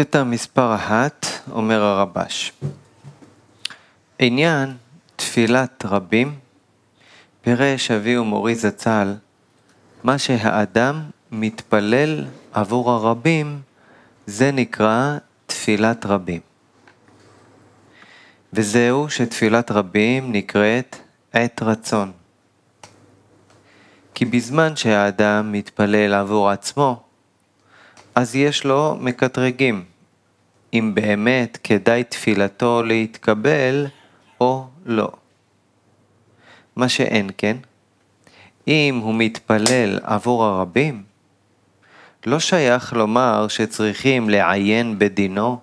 קטע מספר אחת, אומר הרבש. עניין תפילת רבים, פירש אבי ומורי זצ"ל, מה שהאדם מתפלל עבור הרבים, זה נקרא תפילת רבים. וזהו שתפילת רבים נקראת עת רצון. כי בזמן שהאדם מתפלל עבור עצמו, אז יש לו מקטרגים. אם באמת כדאי תפילתו להתקבל או לא. מה שאין כן, אם הוא מתפלל עבור הרבים, לא שייך לומר שצריכים לעיין בדינו,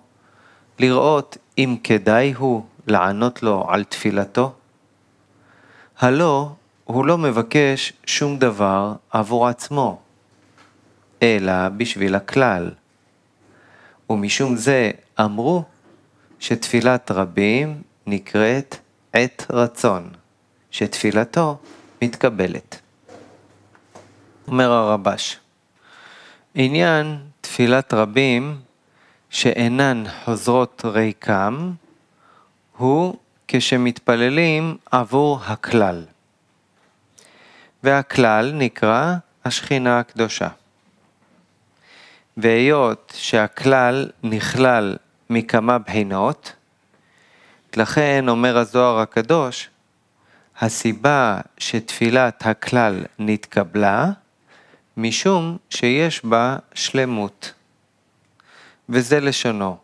לראות אם כדאי הוא לענות לו על תפילתו? הלא, הוא לא מבקש שום דבר עבור עצמו, אלא בשביל הכלל. ומשום זה אמרו שתפילת רבים נקראת עת רצון, שתפילתו מתקבלת. אומר הרבש, עניין תפילת רבים שאינן חוזרות ריקם, הוא כשמתפללים עבור הכלל. והכלל נקרא השכינה הקדושה. והיות שהכלל נכלל מכמה בחינות, לכן אומר הזוהר הקדוש, הסיבה שתפילת הכלל נתקבלה, משום שיש בה שלמות. וזה לשונו.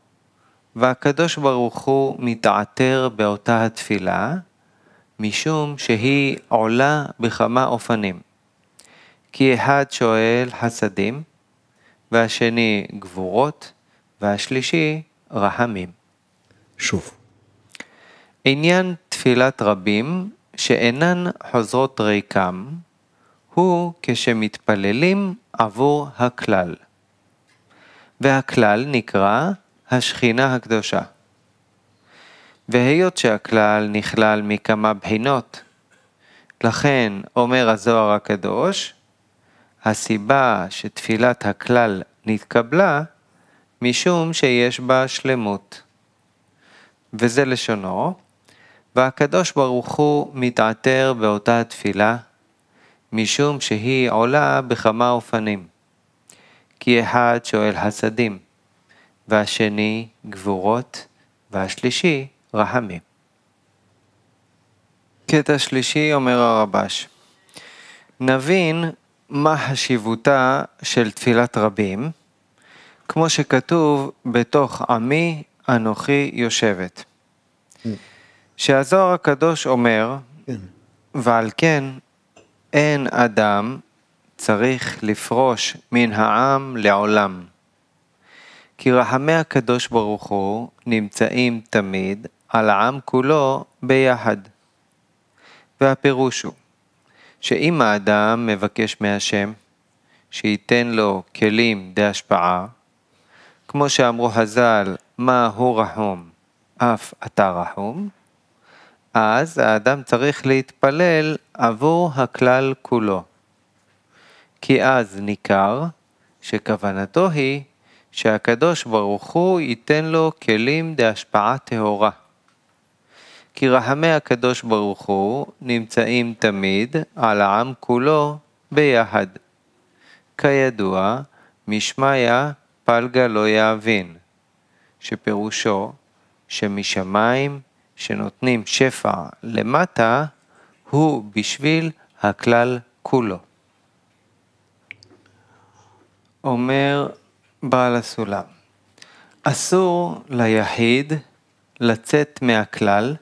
והקדוש ברוך הוא מתעתר באותה התפילה, משום שהיא עולה בכמה אופנים. כי אחד שואל חסדים, והשני גבורות, והשלישי רחמים. שוב. עניין תפילת רבים שאינן חוזרות ריקם, הוא כשמתפללים עבור הכלל. והכלל נקרא השכינה הקדושה. והיות שהכלל נכלל מכמה בחינות, לכן אומר הזוהר הקדוש, הסיבה שתפילת הכלל נתקבלה, משום שיש בה שלמות. וזה לשונו, והקדוש ברוך הוא מתעטר באותה תפילה, משום שהיא עולה בכמה אופנים. כי אחד שואל חסדים, והשני גבורות, והשלישי רחמים. קטע שלישי אומר הרבש, נבין מה חשיבותה של תפילת רבים, כמו שכתוב בתוך עמי אנוכי יושבת. שהזוהר הקדוש אומר, כן. ועל כן אין אדם צריך לפרוש מן העם לעולם. כי רחמי הקדוש ברוך הוא נמצאים תמיד על העם כולו ביחד. והפירוש הוא שאם האדם מבקש מהשם שייתן לו כלים השפעה, כמו שאמרו חז"ל, מה הוא רחום, אף אתה רחום, אז האדם צריך להתפלל עבור הכלל כולו. כי אז ניכר שכוונתו היא שהקדוש ברוך הוא ייתן לו כלים דהשפעה טהורה. כי רחמי הקדוש ברוך הוא נמצאים תמיד על העם כולו ביחד. כידוע, משמיא פלגה לא יאבין, שפירושו שמשמיים שנותנים שפע למטה, הוא בשביל הכלל כולו. אומר בעל הסולם, אסור ליחיד לצאת מהכלל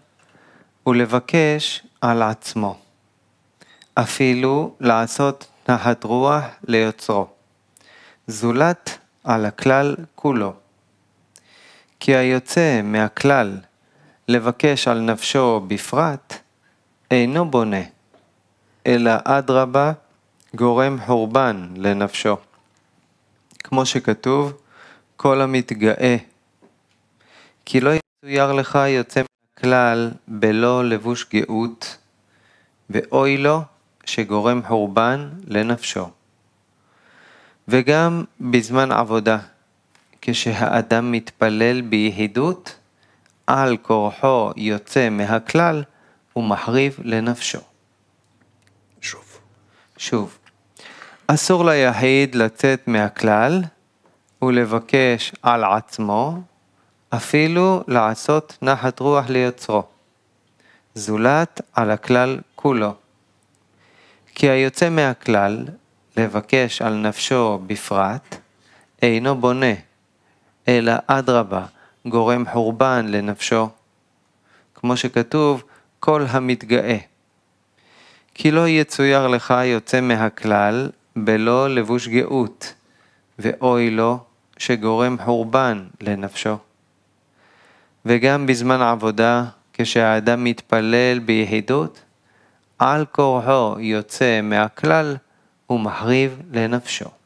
ולבקש על עצמו. אפילו לעשות נחת רוח ליוצרו. זולת על הכלל כולו. כי היוצא מהכלל לבקש על נפשו בפרט, אינו בונה, אלא אדרבה, גורם חורבן לנפשו. כמו שכתוב, כל המתגאה. כי לא יצויר לך יוצא כלל בלא לבוש גאות, ואוי לו שגורם חורבן לנפשו. וגם בזמן עבודה, כשהאדם מתפלל ביחידות, על כורחו יוצא מהכלל ומחריב לנפשו. שוב. שוב. אסור ליחיד לצאת מהכלל ולבקש על עצמו אפילו לעשות נחת רוח ליוצרו, זולת על הכלל כולו. כי היוצא מהכלל, לבקש על נפשו בפרט, אינו בונה, אלא אדרבה, גורם חורבן לנפשו. כמו שכתוב, כל המתגאה. כי לא יצויר לך יוצא מהכלל בלא לבוש גאות, ואוי לו שגורם חורבן לנפשו. וגם בזמן עבודה, כשהאדם מתפלל ביחידות, על כורחו יוצא מהכלל ומחריב לנפשו.